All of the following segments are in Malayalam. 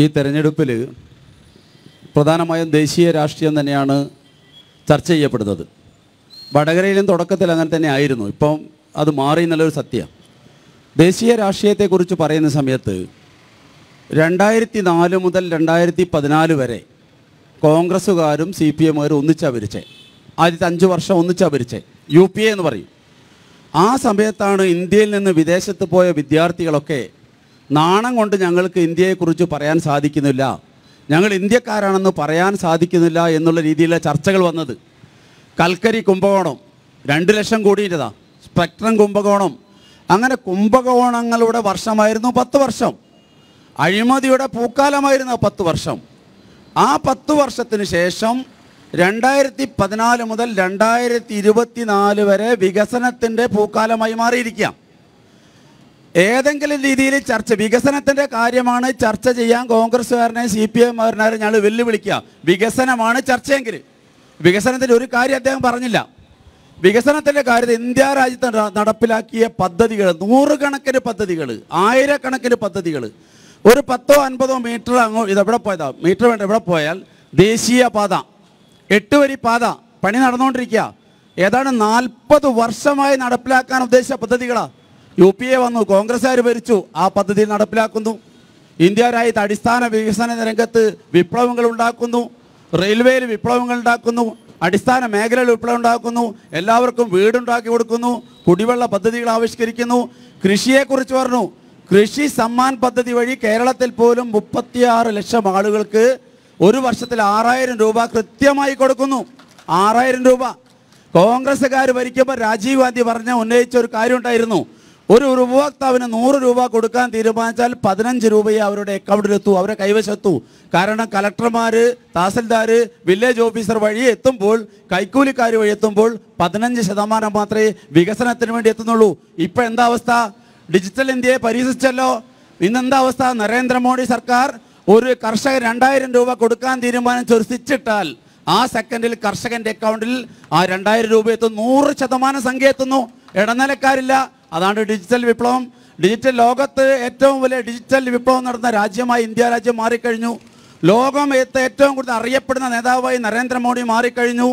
ഈ തെരഞ്ഞെടുപ്പിൽ പ്രധാനമായും ദേശീയ രാഷ്ട്രീയം തന്നെയാണ് ചർച്ച ചെയ്യപ്പെടുന്നത് വടകരയിലും തുടക്കത്തിൽ അങ്ങനെ തന്നെ ആയിരുന്നു ഇപ്പം അത് മാറി എന്നുള്ളൊരു സത്യം ദേശീയ രാഷ്ട്രീയത്തെക്കുറിച്ച് പറയുന്ന സമയത്ത് രണ്ടായിരത്തി നാല് മുതൽ രണ്ടായിരത്തി പതിനാല് വരെ കോൺഗ്രസ്സുകാരും സി പി എമ്മുകാരും ഒന്നിച്ചാണ് ഭരിച്ചേ ആദ്യത്തെ അഞ്ച് വർഷം ഒന്നിച്ചാണ് ഭരിച്ചേ യു പി എ എന്ന് പറയും ആ സമയത്താണ് ഇന്ത്യയിൽ നിന്ന് വിദേശത്ത് പോയ വിദ്യാർത്ഥികളൊക്കെ നാണം കൊണ്ട് ഞങ്ങൾക്ക് ഇന്ത്യയെക്കുറിച്ച് പറയാൻ സാധിക്കുന്നില്ല ഞങ്ങൾ ഇന്ത്യക്കാരാണെന്ന് പറയാൻ സാധിക്കുന്നില്ല എന്നുള്ള രീതിയിലെ ചർച്ചകൾ വന്നത് കൽക്കരി കുംഭകോണം രണ്ട് ലക്ഷം കോടിയിട്ടതാണ് സ്പെക്ട്രം കുംഭകോണം അങ്ങനെ കുംഭകോണങ്ങളുടെ വർഷമായിരുന്നു പത്ത് വർഷം അഴിമതിയുടെ പൂക്കാലമായിരുന്നു പത്ത് വർഷം ആ പത്ത് വർഷത്തിന് ശേഷം രണ്ടായിരത്തി പതിനാല് മുതൽ രണ്ടായിരത്തി ഇരുപത്തിനാല് വരെ വികസനത്തിൻ്റെ പൂക്കാലമായി മാറിയിരിക്കാം ഏതെങ്കിലും രീതിയിൽ ചർച്ച വികസനത്തിന്റെ കാര്യമാണ് ചർച്ച ചെയ്യാൻ കോൺഗ്രസ്സുകാരനെ സി പി എമ്മുകാരനെ ഞങ്ങൾ വെല്ലുവിളിക്കുക വികസനമാണ് ചർച്ചയെങ്കിൽ വികസനത്തിന്റെ ഒരു കാര്യം അദ്ദേഹം പറഞ്ഞില്ല വികസനത്തിന്റെ കാര്യത്തിൽ ഇന്ത്യ രാജ്യത്ത് നടപ്പിലാക്കിയ പദ്ധതികൾ നൂറുകണക്കിന് പദ്ധതികൾ ആയിരക്കണക്കിന് പദ്ധതികൾ ഒരു പത്തോ അൻപതോ മീറ്റർ അങ്ങോട്ട് ഇതെവിടെ പോയതാ മീറ്റർ വേണ്ട എവിടെ പോയാൽ ദേശീയ പാത എട്ട് വരി പാത പണി നടന്നുകൊണ്ടിരിക്കുക ഏതാണ്ട് നാൽപ്പത് വർഷമായി നടപ്പിലാക്കാൻ ഉദ്ദേശിച്ച പദ്ധതികളാണ് യു പി എ വന്നു കോൺഗ്രസ്സുകാർ ഭരിച്ചു ആ പദ്ധതി നടപ്പിലാക്കുന്നു ഇന്ത്യ രാജ്യത്ത് അടിസ്ഥാന വികസന രംഗത്ത് വിപ്ലവങ്ങൾ ഉണ്ടാക്കുന്നു റെയിൽവേയിൽ വിപ്ലവങ്ങൾ ഉണ്ടാക്കുന്നു അടിസ്ഥാന മേഖലയിൽ വിപ്ലവം ഉണ്ടാക്കുന്നു എല്ലാവർക്കും വീടുണ്ടാക്കി കൊടുക്കുന്നു കുടിവെള്ള പദ്ധതികൾ ആവിഷ്കരിക്കുന്നു കൃഷിയെക്കുറിച്ച് പറഞ്ഞു കൃഷി സമ്മാൻ പദ്ധതി വഴി കേരളത്തിൽ പോലും മുപ്പത്തിയാറ് ലക്ഷം ആളുകൾക്ക് ഒരു വർഷത്തിൽ ആറായിരം രൂപ കൃത്യമായി കൊടുക്കുന്നു ആറായിരം രൂപ കോൺഗ്രസ്സുകാർ ഭരിക്കുമ്പോൾ രാജീവ് ഗാന്ധി പറഞ്ഞ ഉന്നയിച്ച ഒരു കാര്യം ഉണ്ടായിരുന്നു ഒരു ഉപഭോക്താവിന് നൂറ് രൂപ കൊടുക്കാൻ തീരുമാനിച്ചാൽ പതിനഞ്ച് രൂപയെ അവരുടെ അക്കൗണ്ടിലെത്തൂ അവരെ കൈവശത്തു കാരണം കലക്ടർമാർ തഹസിൽദാർ വില്ലേജ് ഓഫീസർ വഴി എത്തുമ്പോൾ കൈക്കൂലിക്കാർ വഴി എത്തുമ്പോൾ പതിനഞ്ച് ശതമാനം മാത്രമേ വികസനത്തിന് വേണ്ടി എത്തുന്നുള്ളൂ ഇപ്പം എന്താ അവസ്ഥ ഡിജിറ്റൽ ഇന്ത്യയെ പരീക്ഷിച്ചല്ലോ ഇന്നെന്താ അവസ്ഥ നരേന്ദ്രമോദി സർക്കാർ ഒരു കർഷകൻ രണ്ടായിരം രൂപ കൊടുക്കാൻ തീരുമാനിച്ച് ഒരു സ്റ്റിച്ചിട്ടാൽ ആ സെക്കൻഡിൽ കർഷകന്റെ അക്കൗണ്ടിൽ ആ രണ്ടായിരം രൂപ എത്തും നൂറ് ശതമാനം സംഖ്യ എത്തുന്നു ഇടനിലക്കാരില്ല അതാണ് ഡിജിറ്റൽ വിപ്ലവം ഡിജിറ്റൽ ലോകത്ത് ഏറ്റവും വലിയ ഡിജിറ്റൽ വിപ്ലവം നടന്ന രാജ്യമായി ഇന്ത്യ രാജ്യം മാറിക്കഴിഞ്ഞു ലോകം ഏറ്റവും കൂടുതൽ അറിയപ്പെടുന്ന നേതാവായി നരേന്ദ്രമോദി മാറിക്കഴിഞ്ഞു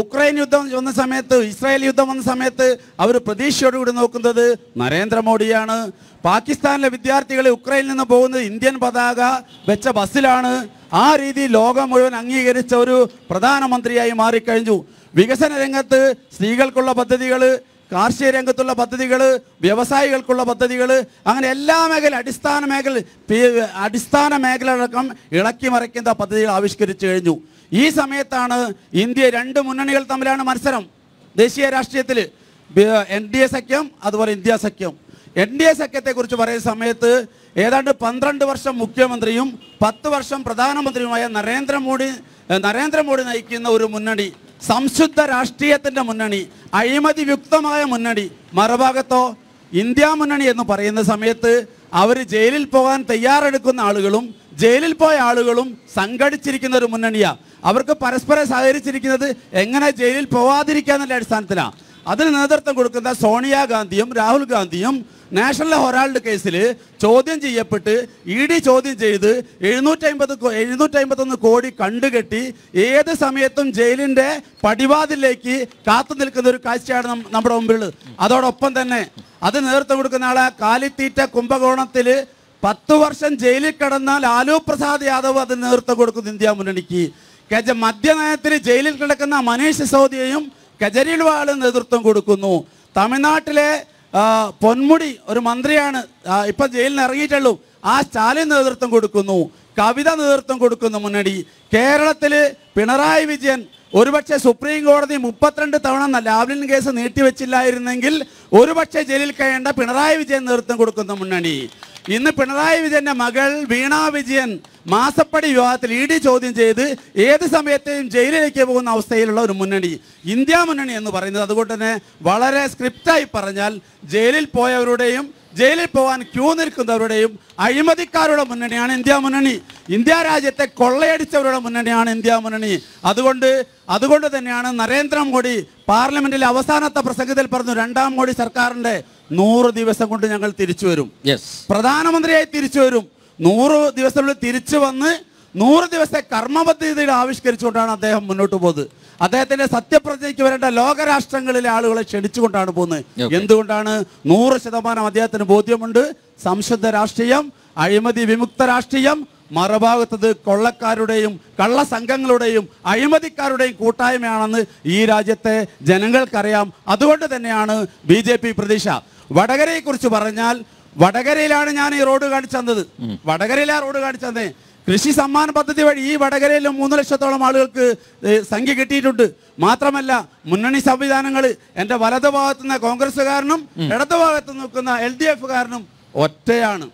ഉക്രൈൻ യുദ്ധം വന്ന സമയത്ത് ഇസ്രായേൽ യുദ്ധം വന്ന സമയത്ത് അവർ പ്രതീക്ഷയോടുകൂടി നോക്കുന്നത് നരേന്ദ്രമോദിയാണ് പാകിസ്ഥാനിലെ വിദ്യാർത്ഥികൾ ഉക്രൈനിൽ നിന്ന് പോകുന്നത് ഇന്ത്യൻ പതാക വെച്ച ബസ്സിലാണ് ആ രീതി ലോകം മുഴുവൻ അംഗീകരിച്ച ഒരു പ്രധാനമന്ത്രിയായി മാറിക്കഴിഞ്ഞു വികസന രംഗത്ത് സ്ത്രീകൾക്കുള്ള പദ്ധതികൾ കാർഷിക രംഗത്തുള്ള പദ്ധതികൾ വ്യവസായികൾക്കുള്ള പദ്ധതികൾ അങ്ങനെ എല്ലാ മേഖല അടിസ്ഥാന മേഖല അടിസ്ഥാന മേഖലകളടക്കം ഇളക്കി മറിക്കുന്ന പദ്ധതികൾ ആവിഷ്കരിച്ചു കഴിഞ്ഞു ഈ സമയത്താണ് ഇന്ത്യ രണ്ട് മുന്നണികൾ തമ്മിലാണ് മത്സരം ദേശീയ രാഷ്ട്രീയത്തിൽ എൻ ഡി എ സഖ്യം അതുപോലെ ഇന്ത്യ സഖ്യം എൻ ഡി എ സഖ്യത്തെക്കുറിച്ച് പറയുന്ന സമയത്ത് ഏതാണ്ട് പന്ത്രണ്ട് വർഷം മുഖ്യമന്ത്രിയും പത്ത് വർഷം പ്രധാനമന്ത്രിയുമായ നരേന്ദ്രമോദി നരേന്ദ്രമോദി നയിക്കുന്ന ഒരു മുന്നണി സംശുദ്ധ രാഷ്ട്രീയത്തിൻ്റെ മുന്നണി അഴിമതി യുക്തമായ മുന്നണി മറുഭാഗത്തോ ഇന്ത്യ മുന്നണി എന്ന് പറയുന്ന സമയത്ത് അവർ ജയിലിൽ പോകാൻ തയ്യാറെടുക്കുന്ന ആളുകളും ജയിലിൽ പോയ ആളുകളും സംഘടിച്ചിരിക്കുന്ന ഒരു മുന്നണിയാണ് അവർക്ക് പരസ്പരം സഹകരിച്ചിരിക്കുന്നത് എങ്ങനെ ജയിലിൽ പോവാതിരിക്കുക എന്നുള്ള അടിസ്ഥാനത്തിലാണ് അതിന് നേതൃത്വം കൊടുക്കുന്ന സോണിയാഗാന്ധിയും രാഹുൽ ഗാന്ധിയും നാഷണൽ ഹൊറാൾഡ് കേസിൽ ചോദ്യം ചെയ്യപ്പെട്ട് ഇ ഡി ചോദ്യം ചെയ്ത് എഴുന്നൂറ്റമ്പത് എഴുന്നൂറ്റമ്പത്തൊന്ന് കോടി കണ്ടുകെട്ടി ഏത് സമയത്തും ജയിലിൻ്റെ പടിവാതിലേക്ക് കാത്തു നിൽക്കുന്ന ഒരു കാഴ്ചയാണ് നമ്മുടെ മുമ്പിലുള്ളത് അതോടൊപ്പം തന്നെ അത് നേതൃത്വം കൊടുക്കുന്ന ആളെ കാലിത്തീറ്റ കുംഭകോണത്തിൽ പത്തു വർഷം ജയിലിൽ കടന്ന ലാലു പ്രസാദ് യാദവ് അത് നേതൃത്വം കൊടുക്കുന്നു ഇന്ത്യ മുന്നണിക്ക് മദ്യനയത്തിൽ ജയിലിൽ കിടക്കുന്ന മനീഷ് സിസോദിയയും കെജരിവാൾ നേതൃത്വം കൊടുക്കുന്നു തമിഴ്നാട്ടിലെ പൊന്മുടി ഒരു മന്ത്രിയാണ് ഇപ്പൊ ജയിലിൽ ഇറങ്ങിയിട്ടുള്ളൂ ആ സ്റ്റാലിൻ നേതൃത്വം കൊടുക്കുന്നു കവിത നേതൃത്വം കൊടുക്കുന്ന മുന്നണി കേരളത്തിൽ പിണറായി വിജയൻ ഒരുപക്ഷെ സുപ്രീം കോടതി മുപ്പത്തിരണ്ട് തവണ ലാവ്ലിൻ കേസ് നീട്ടിവെച്ചില്ലായിരുന്നെങ്കിൽ ഒരുപക്ഷെ ജയിലിൽ കഴിയേണ്ട പിണറായി വിജയൻ നേതൃത്വം കൊടുക്കുന്ന മുന്നണി ഇന്ന് പിണറായി വിജയന്റെ മകൾ വീണ വിജയൻ മാസപ്പടി വിവാഹത്തിൽ ഇ ഡി ചോദ്യം ചെയ്ത് ഏത് സമയത്തെയും ജയിലിലേക്ക് പോകുന്ന അവസ്ഥയിലുള്ള ഒരു മുന്നണി ഇന്ത്യ മുന്നണി എന്ന് പറയുന്നത് അതുകൊണ്ട് തന്നെ വളരെ സ്ക്രിപ്റ്റായി പറഞ്ഞാൽ ജയിലിൽ പോയവരുടെയും ജയിലിൽ പോകാൻ ക്യൂ നിൽക്കുന്നവരുടെയും അഴിമതിക്കാരുടെ മുന്നണിയാണ് ഇന്ത്യ മുന്നണി ഇന്ത്യ രാജ്യത്തെ കൊള്ളയടിച്ചവരുടെ മുന്നണിയാണ് ഇന്ത്യ മുന്നണി അതുകൊണ്ട് അതുകൊണ്ട് തന്നെയാണ് നരേന്ദ്രമോദി പാർലമെന്റിലെ അവസാനത്തെ പ്രസംഗത്തിൽ പറഞ്ഞു രണ്ടാം മോഡി സർക്കാരിന്റെ നൂറ് ദിവസം കൊണ്ട് ഞങ്ങൾ തിരിച്ചു വരും പ്രധാനമന്ത്രിയായി തിരിച്ചു വരും നൂറ് ദിവസത്തിനുള്ളിൽ തിരിച്ചു വന്ന് നൂറ് ദിവസത്തെ കർമ്മപദ്ധതിയിൽ ആവിഷ്കരിച്ചുകൊണ്ടാണ് അദ്ദേഹം മുന്നോട്ട് പോകുന്നത് അദ്ദേഹത്തിന്റെ സത്യപ്രതിജ്ഞയ്ക്ക് വരേണ്ട ലോകരാഷ്ട്രങ്ങളിലെ ആളുകളെ ക്ഷണിച്ചുകൊണ്ടാണ് പോകുന്നത് എന്തുകൊണ്ടാണ് നൂറ് ശതമാനം അദ്ദേഹത്തിന് ബോധ്യമുണ്ട് സംശുദ്ധ രാഷ്ട്രീയം അഴിമതി വിമുക്ത രാഷ്ട്രീയം മറുഭാഗത്തത് കൊള്ളക്കാരുടെയും കള്ളസംഘങ്ങളുടെയും അഴിമതിക്കാരുടെയും കൂട്ടായ്മയാണെന്ന് ഈ രാജ്യത്തെ ജനങ്ങൾക്കറിയാം അതുകൊണ്ട് തന്നെയാണ് ബി ജെ പി പ്രതീക്ഷ വടകരയെക്കുറിച്ച് പറഞ്ഞാൽ വടകരയിലാണ് ഞാൻ ഈ റോഡ് തന്നത് വടകരയിലെ റോഡ് തന്നെ കൃഷി സമ്മാന പദ്ധതി വഴി ഈ വടകരയിലും മൂന്ന് ലക്ഷത്തോളം ആളുകൾക്ക് സംഖ്യ കിട്ടിയിട്ടുണ്ട് മാത്രമല്ല മുന്നണി സംവിധാനങ്ങൾ എൻ്റെ വലതു ഭാഗത്തു നിന്ന് കോൺഗ്രസ്സുകാരനും ഇടതു ഭാഗത്ത് നിൽക്കുന്ന എൽ ഡി എഫുകാരനും ഒറ്റയാണ്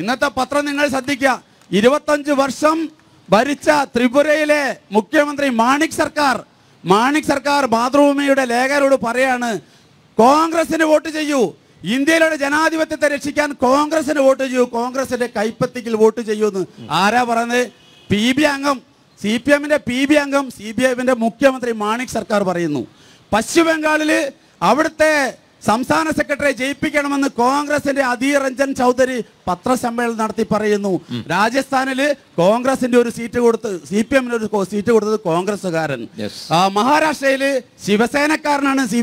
ഇന്നത്തെ പത്രം നിങ്ങൾ ശ്രദ്ധിക്കുക ഇരുപത്തഞ്ച് വർഷം ഭരിച്ച ത്രിപുരയിലെ മുഖ്യമന്ത്രി മാണിക് സർക്കാർ മാണിക് സർക്കാർ മാതൃഭൂമിയുടെ ലേഖകരോട് പറയാണ് കോൺഗ്രസിന് വോട്ട് ചെയ്യൂ ഇന്ത്യയിലെ ജനാധിപത്യത്തെ രക്ഷിക്കാൻ കോൺഗ്രസിന് വോട്ട് ചെയ്യൂ കോൺഗ്രസിന്റെ കൈപ്പത്തിക്കിൽ വോട്ട് ചെയ്യൂ എന്ന് ആരാ പറയുന്നത് പി ബി അംഗം സി പി എമ്മിന്റെ പി ബി അംഗം സി ബി എമ്മിന്റെ മുഖ്യമന്ത്രി മാണിക് സർക്കാർ പറയുന്നു പശ്ചിമ അവിടുത്തെ സംസ്ഥാന സെക്രട്ടറിയെ ജയിപ്പിക്കണമെന്ന് കോൺഗ്രസിന്റെ അധീർ രഞ്ജൻ ചൗധരി പത്രസമ്മേളനം നടത്തി പറയുന്നു രാജസ്ഥാനിൽ കോൺഗ്രസിന്റെ ഒരു സീറ്റ് കൊടുത്ത് സി പി എമ്മിന് ഒരു സീറ്റ് കൊടുത്തത് കോൺഗ്രസ്സുകാരൻ മഹാരാഷ്ട്രയില് ശിവസേനക്കാരനാണ് സി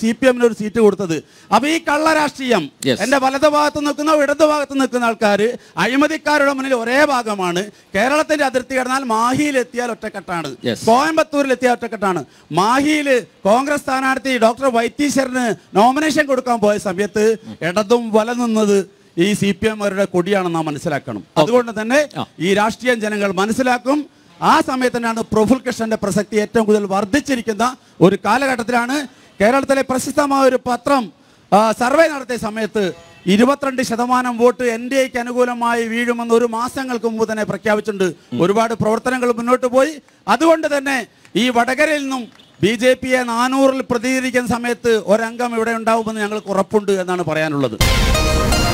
സി പി എമ്മിന് ഒരു സീറ്റ് കൊടുത്തത് അപ്പൊ ഈ കള്ള രാഷ്ട്രീയം എന്റെ വലത് ഭാഗത്ത് നിൽക്കുന്ന ഇടത് ഭാഗത്ത് നിൽക്കുന്ന ആൾക്കാർ അഴിമതിക്കാരുടെ മുന്നിൽ ഒരേ ഭാഗമാണ് കേരളത്തിന്റെ അതിർത്തി കടന്നാൽ മാഹിയിലെത്തിയാൽ ഒറ്റക്കെട്ടാണ് എത്തിയാൽ ഒറ്റക്കെട്ടാണ് മാഹിയിൽ കോൺഗ്രസ് സ്ഥാനാർത്ഥി ഡോക്ടർ വൈത്തീശ്വരന് നോമിനേഷൻ കൊടുക്കാൻ പോയ സമയത്ത് ഇടതും വല നിന്നത് ഈ സി പി എമ്മുകാരുടെ കൊടിയാണെന്ന് നാം മനസ്സിലാക്കണം അതുകൊണ്ട് തന്നെ ഈ രാഷ്ട്രീയം ജനങ്ങൾ മനസ്സിലാക്കും ആ സമയത്ത് തന്നെയാണ് പ്രഫുൽ കൃഷ്ണന്റെ പ്രസക്തി ഏറ്റവും കൂടുതൽ വർദ്ധിച്ചിരിക്കുന്ന ഒരു കാലഘട്ടത്തിലാണ് കേരളത്തിലെ പ്രശസ്തമായ ഒരു പത്രം സർവേ നടത്തിയ സമയത്ത് ഇരുപത്തിരണ്ട് ശതമാനം വോട്ട് എൻ ഡി എക്ക് അനുകൂലമായി വീഴുമെന്ന് ഒരു മാസങ്ങൾക്ക് മുമ്പ് തന്നെ പ്രഖ്യാപിച്ചിട്ടുണ്ട് ഒരുപാട് പ്രവർത്തനങ്ങൾ മുന്നോട്ട് പോയി അതുകൊണ്ട് തന്നെ ഈ വടകരയിൽ നിന്നും ബി ജെ പിയെ നാനൂറിൽ പ്രതികരിക്കുന്ന സമയത്ത് ഒരംഗം ഇവിടെ ഉണ്ടാവുമെന്ന് ഞങ്ങൾക്ക് ഉറപ്പുണ്ട് എന്നാണ് പറയാനുള്ളത്